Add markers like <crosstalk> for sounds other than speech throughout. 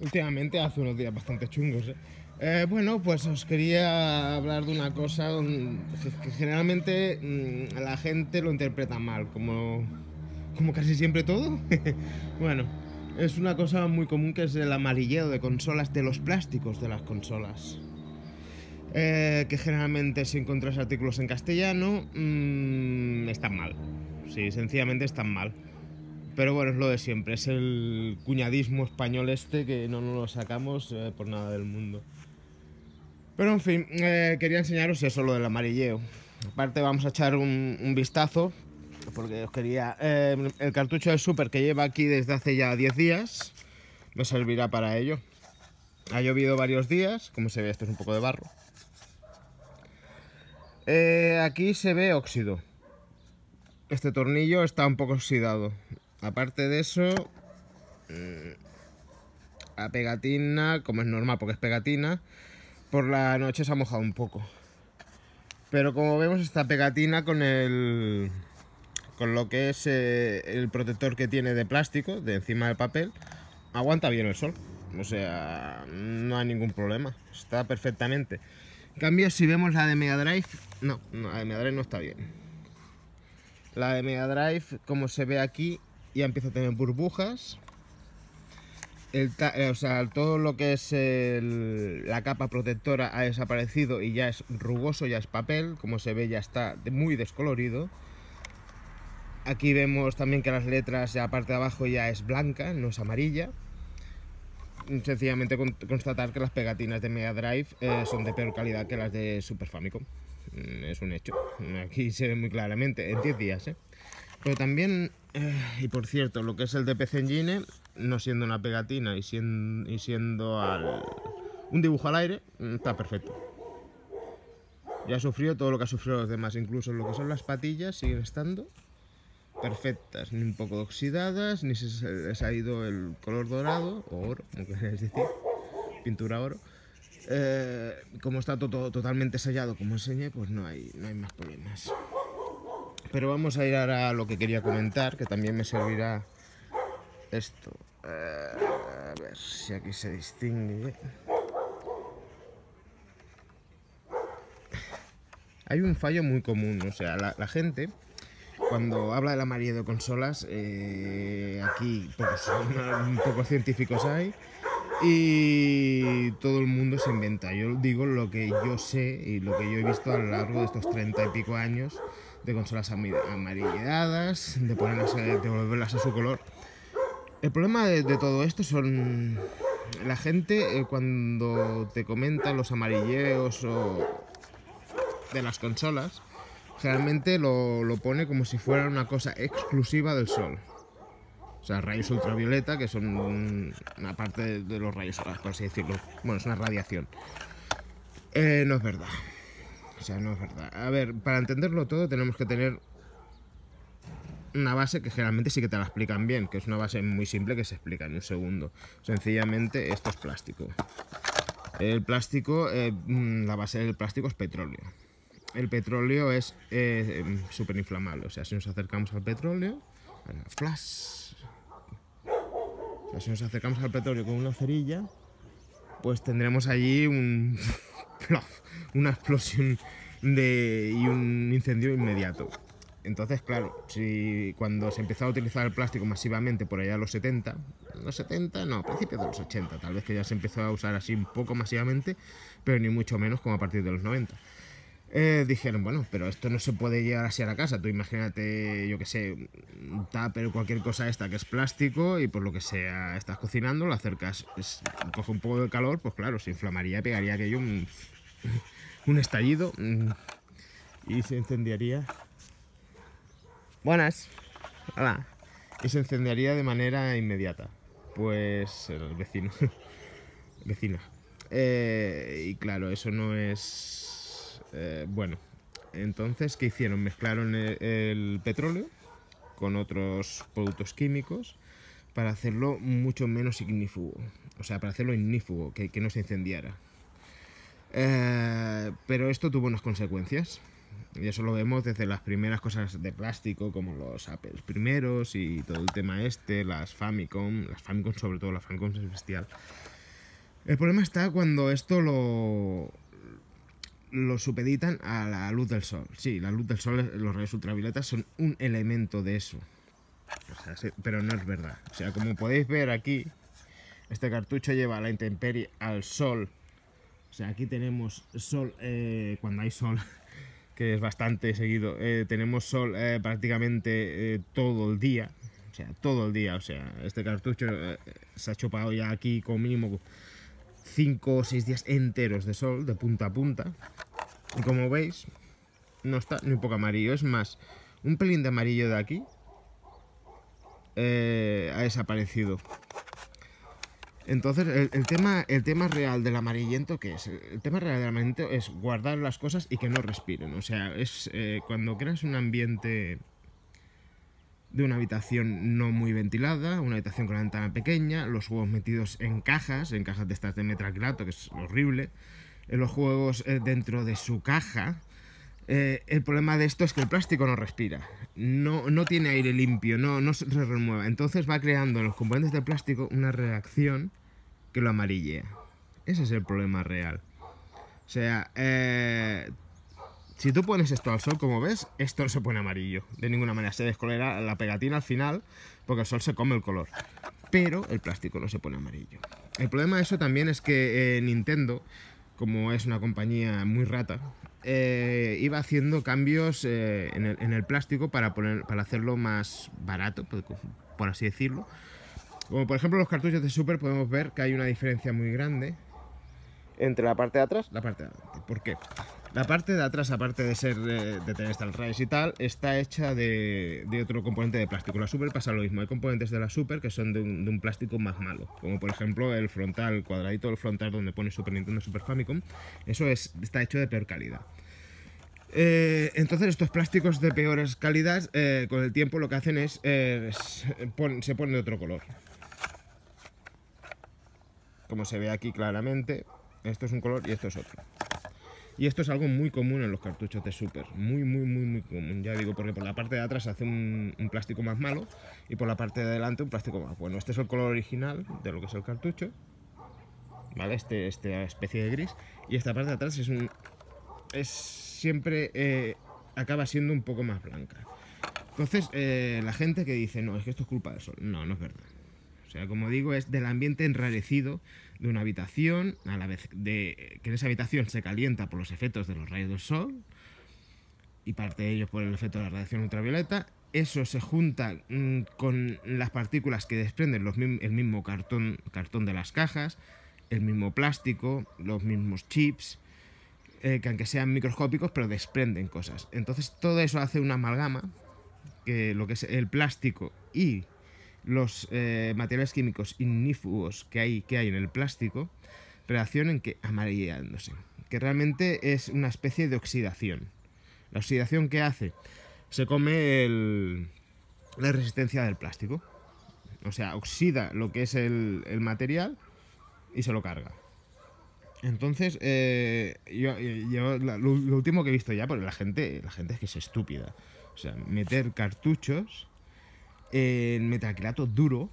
últimamente hace unos días bastante chungos. ¿eh? Eh, bueno, pues os quería hablar de una cosa que generalmente mm, la gente lo interpreta mal, como, como casi siempre todo. <laughs> bueno, es una cosa muy común que es el amarilleo de consolas, de los plásticos de las consolas. Eh, que generalmente si encontras artículos en castellano mm, están mal. Sí, sencillamente están mal. Pero bueno, es lo de siempre, es el cuñadismo español este que no nos lo sacamos eh, por nada del mundo. Pero en fin, eh, quería enseñaros eso, lo del amarilleo. Aparte vamos a echar un, vistazo, porque os quería... Eh, el cartucho de Super que lleva aquí desde hace ya 10 días, me servirá para ello. Ha llovido varios días, como se ve esto es un poco de barro. aquí se ve óxido. Este tornillo está un poco oxidado. Aparte de eso, eh, la pegatina, como es normal porque es pegatina, por la noche se ha mojado un poco. Pero como vemos esta pegatina con el con lo que es eh, el protector que tiene de plástico de encima del papel, aguanta bien el sol. O sea, no hay ningún problema. Está perfectamente. En cambio, si vemos la de Mega Drive, no la de Mega Drive no está bien. La de Mega Drive, como se ve aquí, ya empieza a tener burbujas. Eh, todo lo que es la capa protectora ha desaparecido y ya es rugoso, ya es papel, como se ve ya está muy descolorido. Aquí vemos también que las letras, de la parte de abajo ya es blanca, no es amarilla. Sencillamente constatar que las pegatinas de Mega Drive eh, son de peor calidad que las de Super Famicom. Mm, es un hecho. Aquí se ve muy claramente, en 10 días, ¿eh? Pero también, eh, y por cierto, lo que es el DPC Engine, no siendo una pegatina y siendo, un dibujo al aire, mm, está perfecto. Ya sufrió todo lo que ha sufrido los demás, incluso lo que son las patillas siguen estando perfectas, ni un poco oxidadas, ni se les ha ido el color dorado, o oro, como decir, pintura oro. Eh, como está todo totalmente sellado, como enseñé, pues no hay, no hay más problemas. Pero vamos a ir ahora a lo que quería comentar, que también me servirá esto. Eh, a ver si aquí se distingue. Hay un fallo muy común, o sea, la, gente cuando habla de la maría de consolas, eh, aquí pocos, <laughs> poco científicos hay y todo el mundo se inventa. Yo digo lo que yo sé y lo que yo he visto a lo largo de estos treinta y pico años de consolas amarilladas, de, ponerlas, eh, de volverlas a su color. El problema de, todo esto son la gente eh, cuando te comenta los amarilleos o de las consolas, generalmente lo, pone como si fuera una cosa exclusiva del sol. O sea, rayos ultravioleta, que son una parte de, los rayos solares, por así decirlo. Bueno, es una radiación. Eh, no es verdad. O sea, no es verdad. A ver, para entenderlo todo tenemos que tener una base que generalmente sí que te la explican bien, que es una base muy simple que se explica en un segundo. Sencillamente esto es plástico. El plástico, eh, mm, la base del plástico es petróleo. El petróleo es eh, em, súper inflamable, o sea, si nos acercamos al petróleo, flash. si nos acercamos al petróleo con una cerilla, pues tendremos allí un... <laughs> una explosión de, y un incendio inmediato. Entonces, claro, si cuando se empezó a utilizar el plástico masivamente por allá los 70, los 70, no, a principios de los 80, tal vez que ya se empezó a usar así un poco masivamente, pero ni mucho menos como a partir de los 90. Eh, dijeron, bueno, pero esto no se puede llevar así a la casa. Tú imagínate, yo qué sé, un tupper o cualquier cosa esta que es plástico y por lo que sea estás cocinando, lo acercas, coge un poco de calor, pues claro, se inflamaría, pegaría aquello un, <laughs> un estallido mm, y se encendiaría… Buenas. Hola. Y se encendería de manera inmediata. Pues el vecino. <laughs> Vecina. Eh, y claro, eso no es eh, bueno, entonces, ¿qué hicieron? Mezclaron e, el, petróleo con otros productos químicos para hacerlo mucho menos ignífugo, o sea, para hacerlo ignífugo, que, no se incendiara. Eh, pero esto tuvo unas consecuencias, y eso lo vemos desde las primeras cosas de plástico, como los Apples primeros y todo el tema este, las Famicom, las Famicom sobre todo, las Famicom es bestial. El problema está cuando esto lo, lo supeditan a la luz del sol. Sí, la luz del sol, los rayos ultravioletas son un elemento de eso. pero no es verdad. O sea, como podéis ver aquí, este cartucho lleva la intemperie al sol. O sea, aquí tenemos sol, eh, cuando hay sol, <laughs> que es bastante seguido, eh, tenemos sol eh, prácticamente todo el día. O sea, todo el día. O sea, este cartucho se ha chupado ya aquí con mínimo 5 o 6 días enteros de sol, de punta a punta como veis, no está ni un poco amarillo. Es más, un pelín de amarillo de aquí eh, ha desaparecido. Entonces, el, tema, el tema real del amarillento, que es? El tema real del amarillento es guardar las cosas y que no respiren. O sea, es eh, cuando creas un ambiente de una habitación no muy ventilada, una habitación con la ventana pequeña, los huevos metidos en cajas, en cajas de estas de metraclato, que es horrible, en los juegos eh, dentro de su caja, eh, el problema de esto es que el plástico no respira, no, no tiene aire limpio, no, no se remueve, Entonces va creando en los componentes de plástico una reacción que lo amarillea. Ese es el problema real. O sea, eh, si tú pones esto al sol, como ves, esto no se pone amarillo. De ninguna manera se descolera la pegatina al final, porque el sol se come el color. Pero el plástico no se pone amarillo. El problema de eso también es que Nintendo como es una compañía muy rata, eh, iba haciendo cambios eh, en, el, plástico para, poner, para hacerlo más barato, por, así decirlo. Como por ejemplo los cartuchos de Super podemos ver que hay una diferencia muy grande entre la parte de atrás la parte de ¿Por qué? La parte de atrás, aparte de ser eh, de, tener y tal, está hecha de, otro componente de plástico. La Super pasa lo mismo. Hay componentes de la Super que son de un, plástico más malo, como por ejemplo el frontal, el cuadradito el frontal donde pone Super Nintendo, Super Famicom. Eso está hecho de peor calidad. Eh, entonces estos plásticos de peores calidades, eh, con el tiempo lo que hacen es, se, ponen de otro color. Como se ve aquí claramente, esto es un color y esto es otro. Y esto es algo muy común en los cartuchos de Super, muy, muy, muy, muy común. Ya digo, porque por la parte de atrás hace un, plástico más malo y por la parte de adelante un plástico más bueno. Este es el color original de lo que es el cartucho, ¿vale? Este, esta especie de gris. Y esta parte de atrás es un... es siempre... Eh, acaba siendo un poco más blanca. Entonces, eh, la gente que dice, no, es que esto es culpa del sol. No, no es verdad sea, como digo, es del ambiente enrarecido de una habitación, a la vez de que en esa habitación se calienta por los efectos de los rayos del sol y parte de ellos por el efecto de la radiación ultravioleta. Eso se junta mm, con las partículas que desprenden el mismo cartón, cartón de las cajas, el mismo plástico, los mismos chips, eh, que aunque sean microscópicos, pero desprenden cosas. Entonces todo eso hace una amalgama, que lo que es el plástico y los eh, materiales químicos ignífugos que hay, que hay en el plástico reaccionen que, amarillándose, que realmente es una especie de oxidación. La oxidación que hace se come la resistencia del plástico. O sea, oxida lo que es el, material y se lo carga. Entonces, eh, yo, eh, lo, último que he visto ya, porque la gente, la gente es que es estúpida. O sea, meter cartuchos el metacrato duro,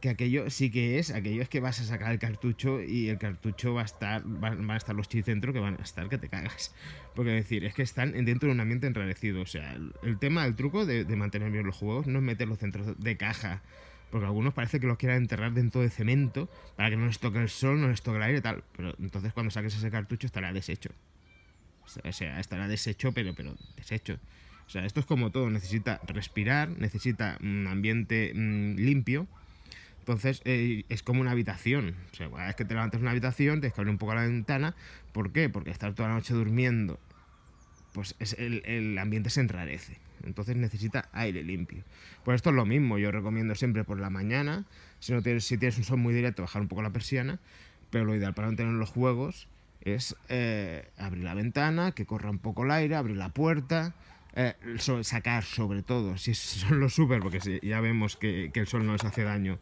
que aquello sí que es, aquello es que vas a sacar el cartucho y el cartucho va a estar, van, va a estar los chips que van a estar que te cagas. Porque es decir, es que están dentro de un ambiente enrarecido. O sea, el, tema, del truco de, mantener bien los juegos no es meterlos dentro de caja. Porque algunos parece que los quieran enterrar dentro de cemento para que no les toque el sol, no les toque el aire y tal. Pero entonces cuando saques ese cartucho estará deshecho. O sea, estará deshecho, pero, pero deshecho. O sea, esto es como todo, necesita respirar, necesita un ambiente mm, limpio. Entonces eh, es como una habitación. O sea, cada vez que te levantas una habitación, tienes que abrir un poco la ventana. ¿Por qué? Porque estar toda la noche durmiendo, pues el, ambiente se enrarece. Entonces necesita aire limpio. Pues esto es lo mismo. Yo recomiendo siempre por la mañana, si, no tienes, si tienes un sol muy directo, bajar un poco la persiana. Pero lo ideal para mantener tener los juegos es eh, abrir la ventana, que corra un poco el aire, abrir la puerta eh, sacar sobre todo, si son los super, porque ya vemos que, el sol no les hace daño,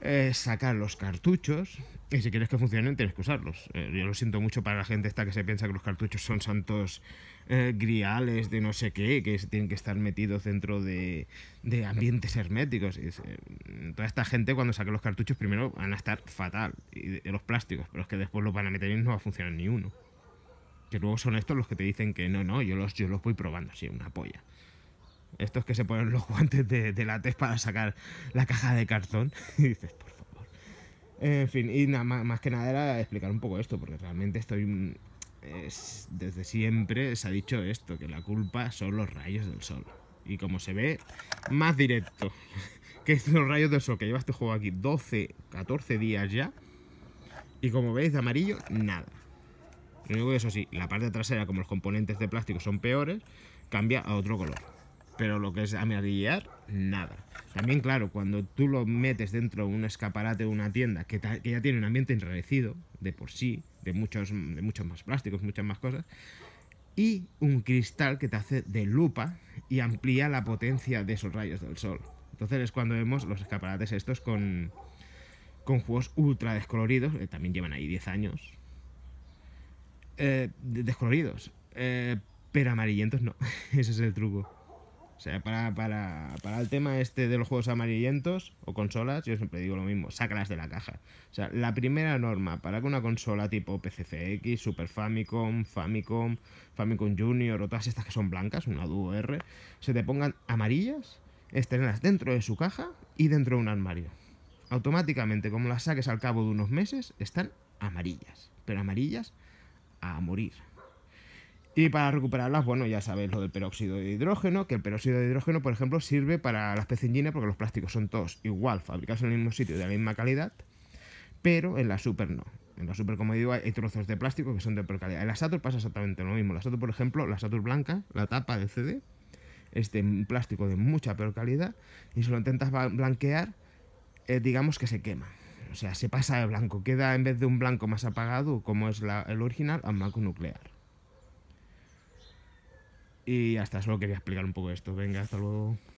eh, sacar los cartuchos. Y si quieres que funcionen, tienes que usarlos. Eh, yo lo siento mucho para la gente esta que se piensa que los cartuchos son santos griales de no sé qué, que tienen que estar metidos dentro de, ambientes herméticos. Y, toda esta gente cuando saque los cartuchos primero van a estar fatal, de, los plásticos, pero es que después los van a meter y no va a funcionar ni uno luego son estos los que te dicen que no, no, yo los, yo los voy probando, sí, una polla. Estos que se ponen los <laughs> guantes de, de látex para sacar la caja de cartón. <laughs> y dices, por favor. En fin, y nada, más, que nada era explicar un poco esto, porque realmente estoy. Mm, desde siempre se ha dicho esto, que la culpa son los rayos del sol. Y como se ve, más directo <laughs> que los rayos del sol, que lleva este juego aquí 12, 14 días ya. Y como veis, de amarillo, nada. Lo único que eso sí, la parte trasera, como los componentes de plástico son peores, cambia a otro color. Pero lo que es amarillear, nada. También, claro, cuando tú lo metes dentro de un escaparate de una tienda que, ya tiene un ambiente enrarecido de por sí, de muchos, de muchos más plásticos, muchas más cosas, y un cristal que te hace de lupa y amplía la potencia de esos rayos del sol. Entonces es cuando vemos los escaparates estos con, con juegos ultra descoloridos, que también llevan ahí 10 años, eh, descoloridos, eh, pero amarillentos no, <laughs> ese es el truco. O sea, para, el tema este de los juegos amarillentos o consolas, yo siempre digo lo mismo, sácalas de la caja. O sea, la primera norma para que una consola tipo PCCX, Super Famicom, Famicom, Famicom Junior o todas estas que son blancas, una Duo R, se te pongan amarillas, estrenas dentro de su caja y dentro de un armario. Automáticamente, como las saques al cabo de unos meses, están amarillas. Pero amarillas a morir. Y para recuperarlas, bueno, ya sabéis lo del peróxido de hidrógeno, que el peróxido de hidrógeno, por ejemplo, sirve para las pecenginas porque los plásticos son todos igual, fabricados en el mismo sitio, de la misma calidad, pero en la super no. En la super, como digo, hay trozos de plástico que son de peor calidad. En la Saturn pasa exactamente lo mismo. La Saturn, por ejemplo, la Saturn blanca, la tapa del CD, es de un plástico de mucha peor calidad y si lo intentas blanquear, eh, digamos que se quema. O sea, se pasa de blanco, queda en vez de un blanco más apagado, como es el original, a un blanco nuclear. Y hasta solo quería explicar un poco esto. Venga, hasta luego.